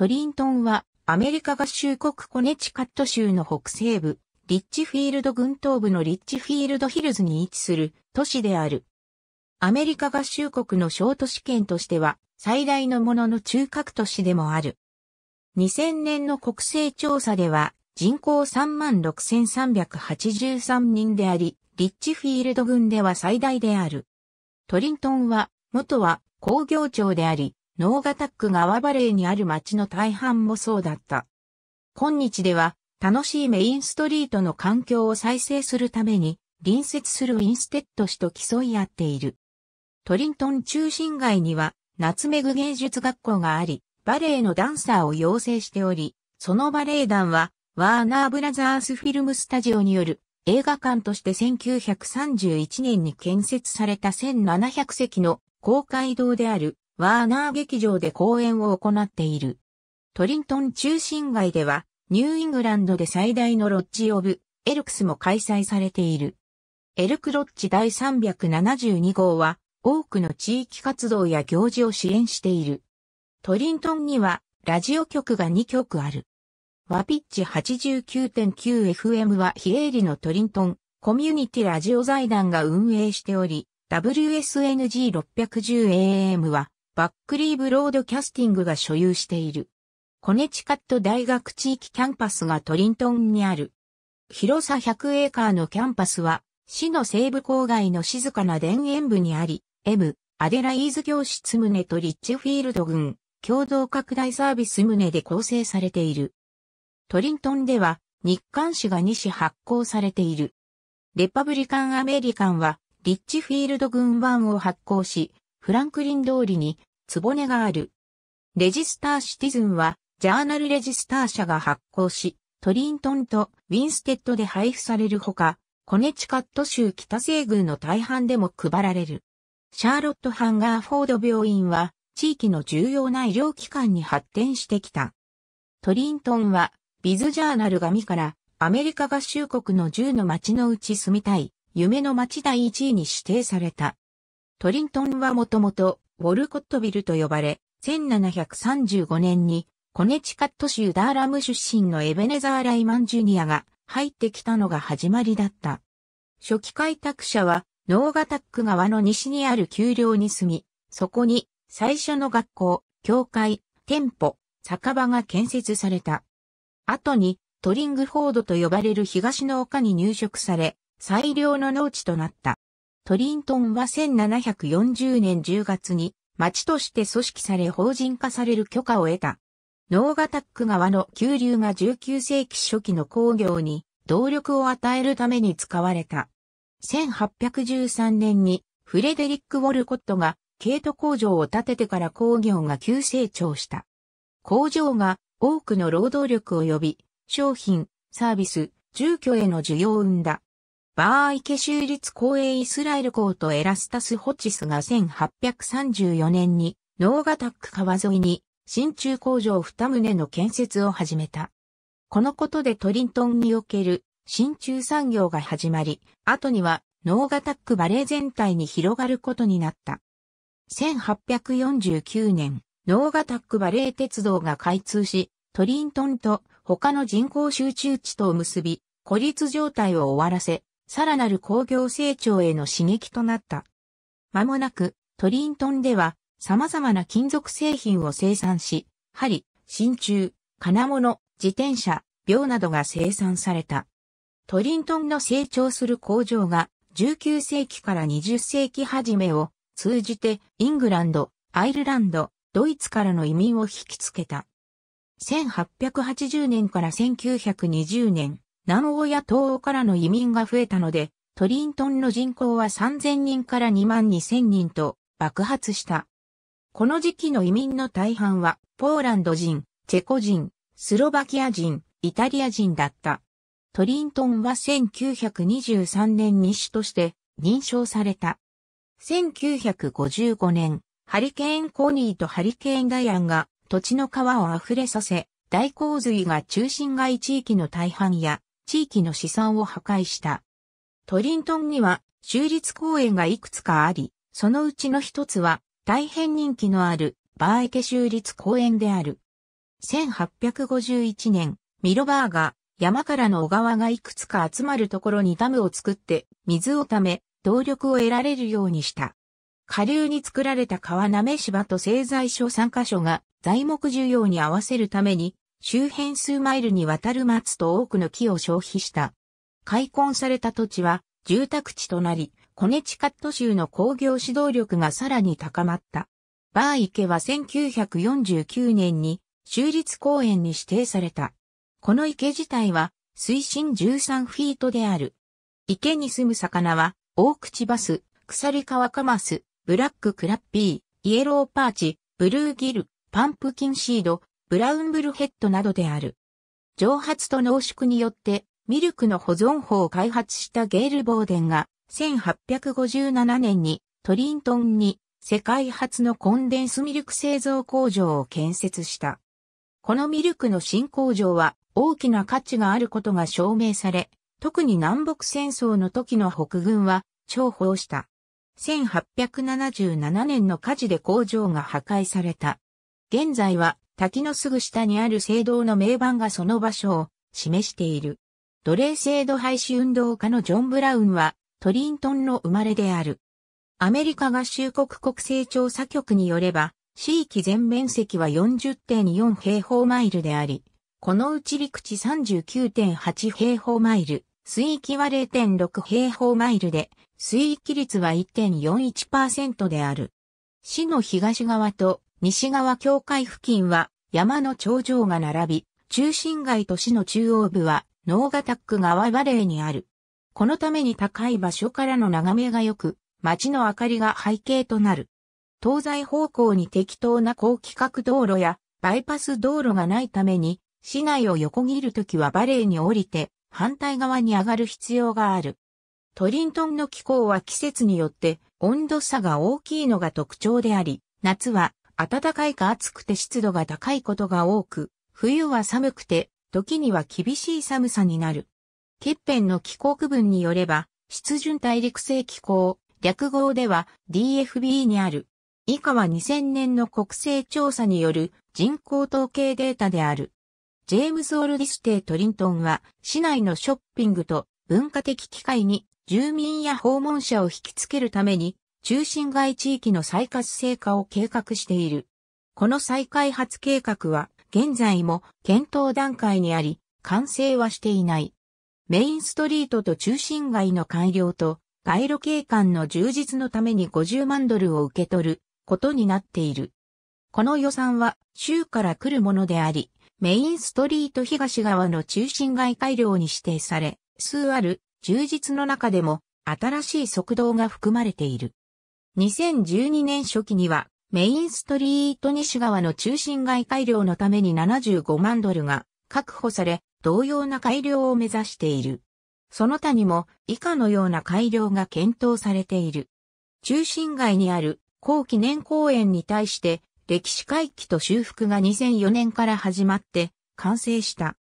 トリントンはアメリカ合衆国コネチカット州の北西部、リッチフィールド群東部のリッチフィールドヒルズに位置する都市である。アメリカ合衆国の小都市圏としては最大のものの中核都市でもある。2000年の国勢調査では人口36,383人であり、リッチフィールド群では最大である。トリントンは元は工業庁であり、ノーガタック川バレーにある街の大半もそうだった。今日では、楽しいメインストリートの環境を再生するために、隣接するインステッド市と競い合っている。トリントン中心街には、夏目具芸術学校があり、バレエのダンサーを養成しており、そのバレエ団は、ワーナーブラザースフィルムスタジオによる映画館として1931年に建設された1700席の公会堂であるワーナー劇場で公演を行っている。トリントン中心街では、ニューイングランドで最大のロッジオブ、エルクスも開催されている。エルクロッジ第372号は、多くの地域活動や行事を支援している。トリントンには、ラジオ局が2局ある。ワピッチ 89.9FM は非営利のトリントン、コミュニティラジオ財団が運営しており、WSNG610AM はバックリーブロードキャスティングが所有している。コネチカット大学地域キャンパスがトリントンにある。広さ100エーカーのキャンパスは、市の西部郊外の静かな田園部にあり、M、アデライーズ教室棟とリッチフィールド群、共同拡大サービス棟で構成されている。トリントンでは、日刊誌が2紙発行されている。レパブリカン・アメリカンは、リッチフィールド軍版を発行し、フランクリン通りに壺がある。レジスターシティズンは、ジャーナルレジスター社が発行し、トリントンとウィンステッドで配布されるほか、コネチカット州北西宮の大半でも配られる。シャーロット・ハンガーフォード病院は、地域の重要な医療機関に発展してきた。トリントンは、ビズジャーナル紙から、アメリカ合衆国の10の街のうち住みたい、夢の街第1位に指定された。トリントンはもともと、ウォルコットビルと呼ばれ、1735年にコネチカット州ダーラム出身のエベネザー・ライマン・ジュニアが入ってきたのが始まりだった。初期開拓者はノーガタック川の西にある丘陵に住み、そこに最初の学校、教会、店舗、酒場が建設された。後にトリングフォードと呼ばれる東の丘に入植され、最良の農地となった。トリントンは1740年10月に町として組織され法人化される許可を得た。ノーガタック川の急流が19世紀初期の工業に動力を与えるために使われた。1813年にフレデリック・ウォルコットがケート工場を建ててから工業が急成長した。工場が多くの労働力を呼び、商品、サービス、住居への需要を生んだ。バーイケ州立公営イスラエル港とエラスタス・ホチスが1834年にノーガタック川沿いに新中工場2棟の建設を始めた。このことでトリントンにおける新中産業が始まり、後にはノーガタックバレー全体に広がることになった。1849年、ノーガタックバレー鉄道が開通し、トリントンと他の人口集中地とを結び、孤立状態を終わらせ、さらなる工業成長への刺激となった。間もなく、トリントンでは、様々な金属製品を生産し、針、真鍮、金物、自転車、病などが生産された。トリントンの成長する工場が、19世紀から20世紀初めを通じて、イングランド、アイルランド、ドイツからの移民を引きつけた。1880年から1920年、南欧や東欧からの移民が増えたので、トリントンの人口は3000人から2万2000人と爆発した。この時期の移民の大半は、ポーランド人、チェコ人、スロバキア人、イタリア人だった。トリントンは1923年に市として認証された。1955年、ハリケーン・コニーとハリケーン・ダイアンが土地の川を溢れさせ、大洪水が中心街地域の大半や地域の資産を破壊した。トリントンには州立公園がいくつかあり、そのうちの一つは大変人気のあるバーエケ州立公園である。1851年、ミロバーが山からの小川がいくつか集まるところにダムを作って水をため動力を得られるようにした。下流に作られた川なし、芝と製材所3カ所が材木需要に合わせるために周辺数マイルにわたる松と多くの木を消費した。開墾された土地は住宅地となり、コネチカット州の工業指導力がさらに高まった。バー池は1949年に州立公園に指定された。この池自体は水深13フィートである。池に住む魚は、オオクチバス、クサリカワカマス、ブラッククラッピー、イエローパーチ、ブルーギル、パンプキンシード、ブラウンブルヘッドなどである。蒸発と濃縮によって、ミルクの保存法を開発したゲール・ボーデンが、1857年にトリントンに世界初のコンデンスミルク製造工場を建設した。このミルクの新工場は大きな価値があることが証明され、特に南北戦争の時の北軍は重宝した。1877年の火事で工場が破壊された。現在は滝のすぐ下にある聖堂の名板がその場所を示している。奴隷制度廃止運動家のジョン・ブラウンはトリントンの生まれである。アメリカ合衆国国勢調査局によれば、地域全面積は40.4平方マイルであり、このうち陸地39.8平方マイル、水域は0.6平方マイルで、水域率は1.41%である。市の東側と西側境界付近は山の頂上が並び、中心街都市の中央部はノーガタック川バレーにある。このために高い場所からの眺めが良く、街の明かりが背景となる。東西方向に適当な高規格道路やバイパス道路がないために、市内を横切るときはバレーに降りて、反対側に上がる必要がある。トリントンの気候は季節によって温度差が大きいのが特徴であり、夏は暖かいか暑くて湿度が高いことが多く、冬は寒くて、時には厳しい寒さになる。欠片の気候区分によれば、湿潤大陸性気候、略号では DFB にある。以下は2000年の国勢調査による人口統計データである。ジェームズ・オルディステ・トリントンは市内のショッピングと文化的機会に住民や訪問者を引きつけるために中心街地域の再活性化を計画している。この再開発計画は現在も検討段階にあり、完成はしていない。メインストリートと中心街の改良と街路景観の充実のために50万ドルを受け取ることになっている。この予算は州から来るものであり、メインストリート東側の中心街改良に指定され、数ある充実の中でも新しい速道が含まれている。2012年初期には、メインストリート西側の中心街改良のために75万ドルが確保され、同様な改良を目指している。その他にも以下のような改良が検討されている。中心街にある高記念公園に対して歴史回帰と修復が2004年から始まって完成した。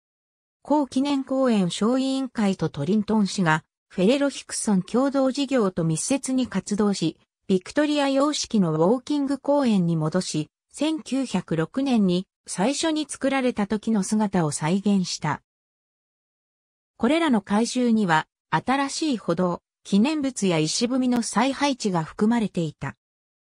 高記念公園小委員会とトリントン氏がフェレロ・ヒクソン共同事業と密接に活動し、ビクトリア様式のウォーキング公園に戻し、1906年に最初に作られた時の姿を再現した。これらの改修には、新しい歩道、記念物や石踏みの再配置が含まれていた。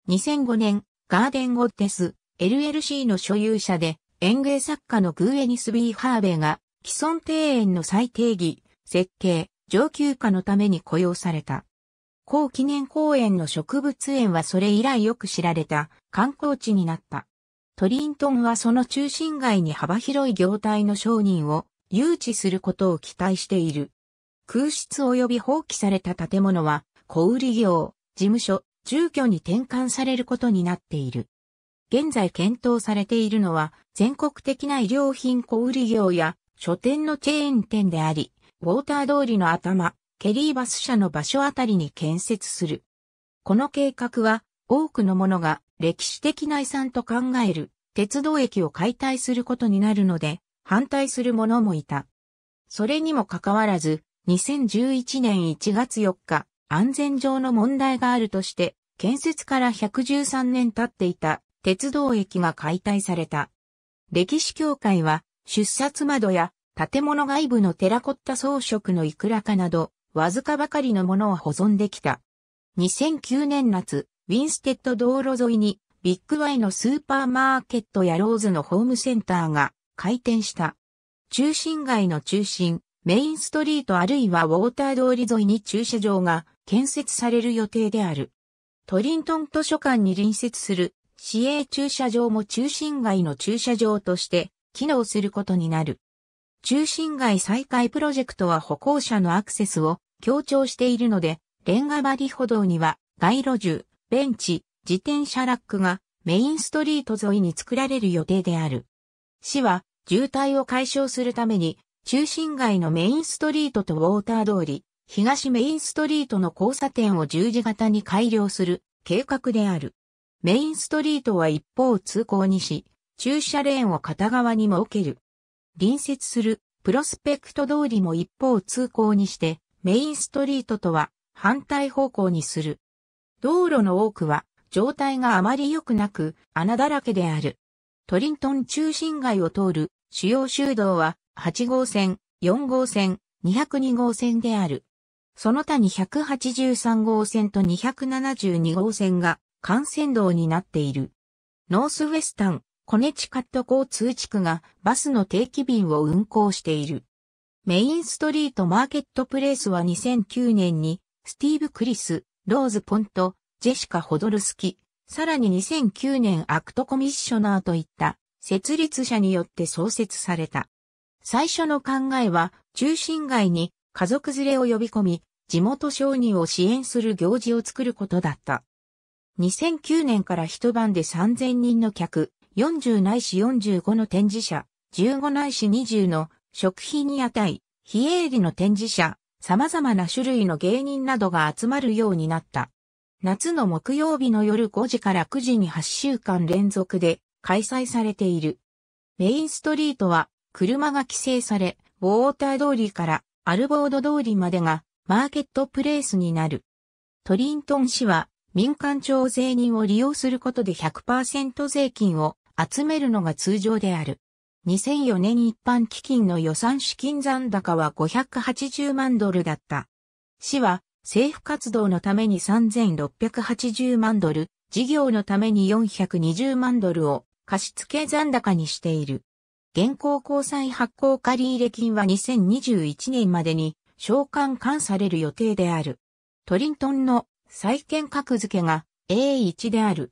2005年、ガーデンゴッテス、LLC の所有者で、園芸作家のグーエニス・ビー・ハーベイが、既存庭園の再定義、設計、上級化のために雇用された。高記念公園の植物園はそれ以来よく知られた観光地になった。トリントンはその中心街に幅広い業態の商人を誘致することを期待している。空室及び放棄された建物は小売業、事務所、住居に転換されることになっている。現在検討されているのは全国的な医療品小売業や書店のチェーン店であり、ウォーター通りの頭、ケリーバス社の場所あたりに建設する。この計画は、多くの者が歴史的な遺産と考える鉄道駅を解体することになるので、反対する者もいた。それにもかかわらず、2011年1月4日、安全上の問題があるとして、建設から113年経っていた鉄道駅が解体された。歴史協会は、出札窓や建物外部のテラコッタ装飾のいくらかなど、わずかばかりのものを保存できた。2009年夏、ウィンステッド道路沿いにビッグワイのスーパーマーケットやローズのホームセンターが開店した。中心街の中心、メインストリートあるいはウォーター通り沿いに駐車場が建設される予定である。トリントン図書館に隣接する市営駐車場も中心街の駐車場として機能することになる。中心街再開プロジェクトは歩行者のアクセスを強調しているので、レンガ張り歩道には街路樹、ベンチ、自転車ラックがメインストリート沿いに作られる予定である。市は渋滞を解消するために中心街のメインストリートとウォーター通り、東メインストリートの交差点を十字型に改良する計画である。メインストリートは一方通行にし、駐車レーンを片側に設ける。隣接するプロスペクト通りも一方通行にしてメインストリートとは反対方向にする。道路の多くは状態があまり良くなく穴だらけである。トリントン中心街を通る主要修道は8号線、4号線、202号線である。その他に183号線と272号線が幹線道になっている。ノースウェスタン、コネチカット交通地区がバスの定期便を運行している。メインストリートマーケットプレイスは2009年にスティーブ・クリス、ローズ・ポント、ジェシカ・ホドルスキ、さらに2009年アクトコミッショナーといった設立者によって創設された。最初の考えは中心街に家族連れを呼び込み、地元商人を支援する行事を作ることだった。2009年から一晩で3000人の客、40ないし45の展示者、15ないし20の食品屋台、非営利の展示者、様々な種類の芸人などが集まるようになった。夏の木曜日の夜5時から9時に8週間連続で開催されている。メインストリートは車が規制され、ウォーター通りからアルボード通りまでがマーケットプレイスになる。トリントン市は民間徴税人を利用することで100%税金を集めるのが通常である。2004年一般基金の予算資金残高は580万ドルだった。市は政府活動のために3680万ドル、事業のために420万ドルを貸付残高にしている。現行交際発行借入金は2021年までに償還換される予定である。トリントンの債権格付けが A1 である。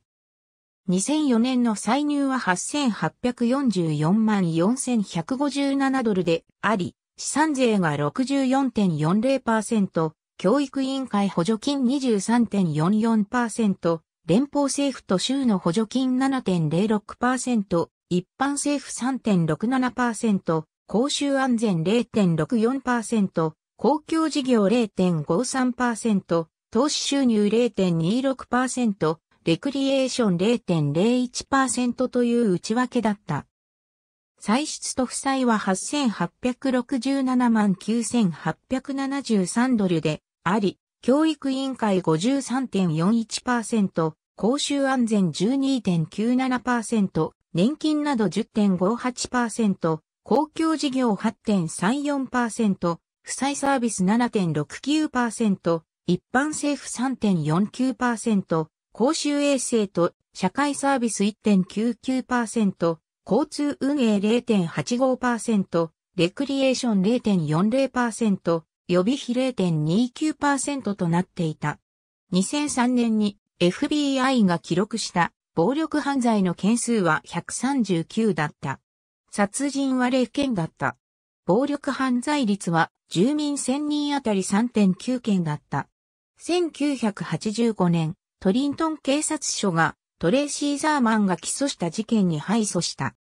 2004年の歳入は8844万4157ドルであり、資産税が64.40%、教育委員会補助金23.44%、連邦政府と州の補助金7.06%、一般政府3.67%、公衆安全0.64%、公共事業0.53%、投資収入0.26%、レクリエーション0.01%という内訳だった。歳出と負債は8867万9873ドルであり、教育委員会53.41%、公衆安全12.97%、年金など10.58%、公共事業8.34%、負債サービス7.69%、一般政府3.49%、公衆衛生と社会サービス1.99%、交通運営0.85%、レクリエーション0.40%、予備費0.29%となっていた。2003年に FBI が記録した暴力犯罪の件数は139だった。殺人は0件だった。暴力犯罪率は住民1000人あたり3.9件だった。1985年、トリントン警察署がトレーシー・ザーマンが起訴した事件に敗訴した。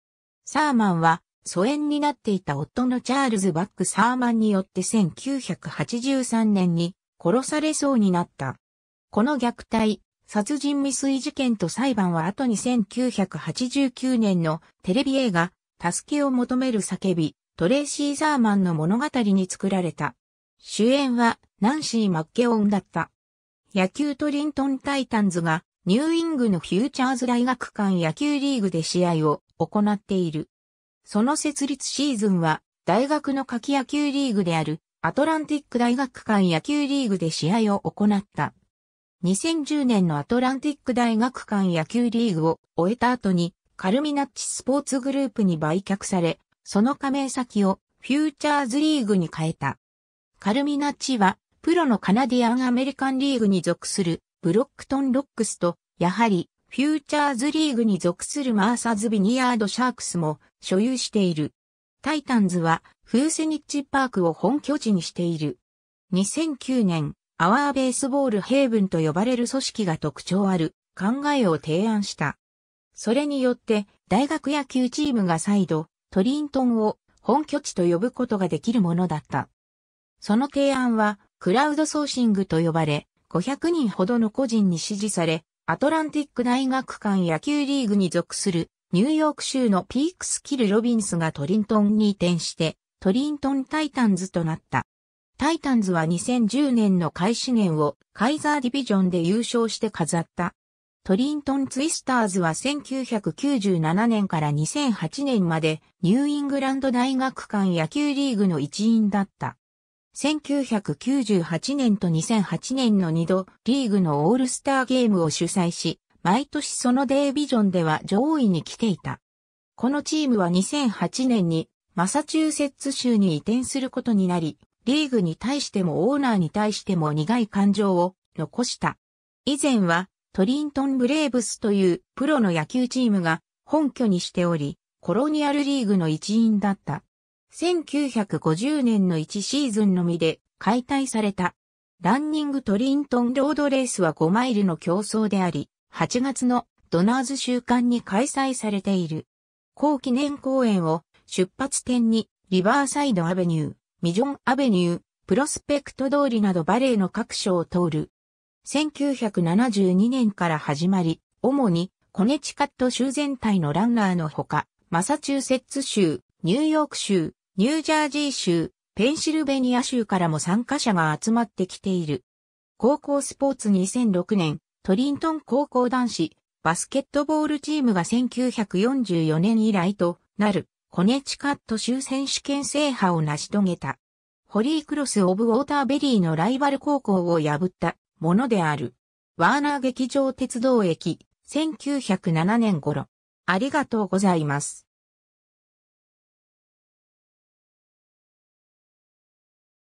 サーマンは疎遠になっていた夫のチャールズ・バック・サーマンによって1983年に殺されそうになった。この虐待、殺人未遂事件と裁判は後に1989年のテレビ映画、助けを求める叫び、トレーシー・ザーマンの物語に作られた。主演はナンシー・マッケオンだった。野球トリントンタイタンズがニューイングのフューチャーズ大学間野球リーグで試合を行っている。その設立シーズンは大学の夏季野球リーグであるアトランティック大学間野球リーグで試合を行った。2010年のアトランティック大学間野球リーグを終えた後にカルミナッチスポーツグループに売却され、その加盟先をフューチャーズリーグに変えた。カルミナッチはプロのカナディアン・アメリカンリーグに属するブロックトン・ロックスと、やはりフューチャーズリーグに属するマーサーズ・ビニヤード・シャークスも所有している。タイタンズはフーセニッチパークを本拠地にしている。2009年、アワーベースボールヘイブンと呼ばれる組織が特徴ある考えを提案した。それによって大学野球チームが再度トリントンを本拠地と呼ぶことができるものだった。その提案はクラウドソーシングと呼ばれ、500人ほどの個人に支持され、アトランティック大学間野球リーグに属するニューヨーク州のピークスキル・ロビンスがトリントンに移転して、トリントン・タイタンズとなった。タイタンズは2010年の開始年をカイザーディビジョンで優勝して飾った。トリントン・ツイスターズは1997年から2008年までニューイングランド大学間野球リーグの一員だった。1998年と2008年の2度リーグのオールスターゲームを主催し、毎年そのデイビジョンでは上位に来ていた。このチームは2008年にマサチューセッツ州に移転することになり、リーグに対してもオーナーに対しても苦い感情を残した。以前はトリントンブレーブスというプロの野球チームが本拠にしており、コロニアルリーグの一員だった。1950年の1シーズンのみで解体された。ランニングトリントンロードレースは5マイルの競争であり、8月のドナーズ週間に開催されている。後記念公演を出発点にリバーサイドアベニュー、ミジョンアベニュー、プロスペクト通りなどバレーの各所を通る。1972年から始まり、主にコネチカット州全体のランナーのほか、マサチューセッツ州、ニューヨーク州、ニュージャージー州、ペンシルベニア州からも参加者が集まってきている。高校スポーツ2006年、トリントン高校男子、バスケットボールチームが1944年以来となる、コネチカット州選手権制覇を成し遂げた。ホリークロス・オブ・ウォーターベリーのライバル高校を破ったものである。ワーナー劇場鉄道駅、1907年頃。ありがとうございます。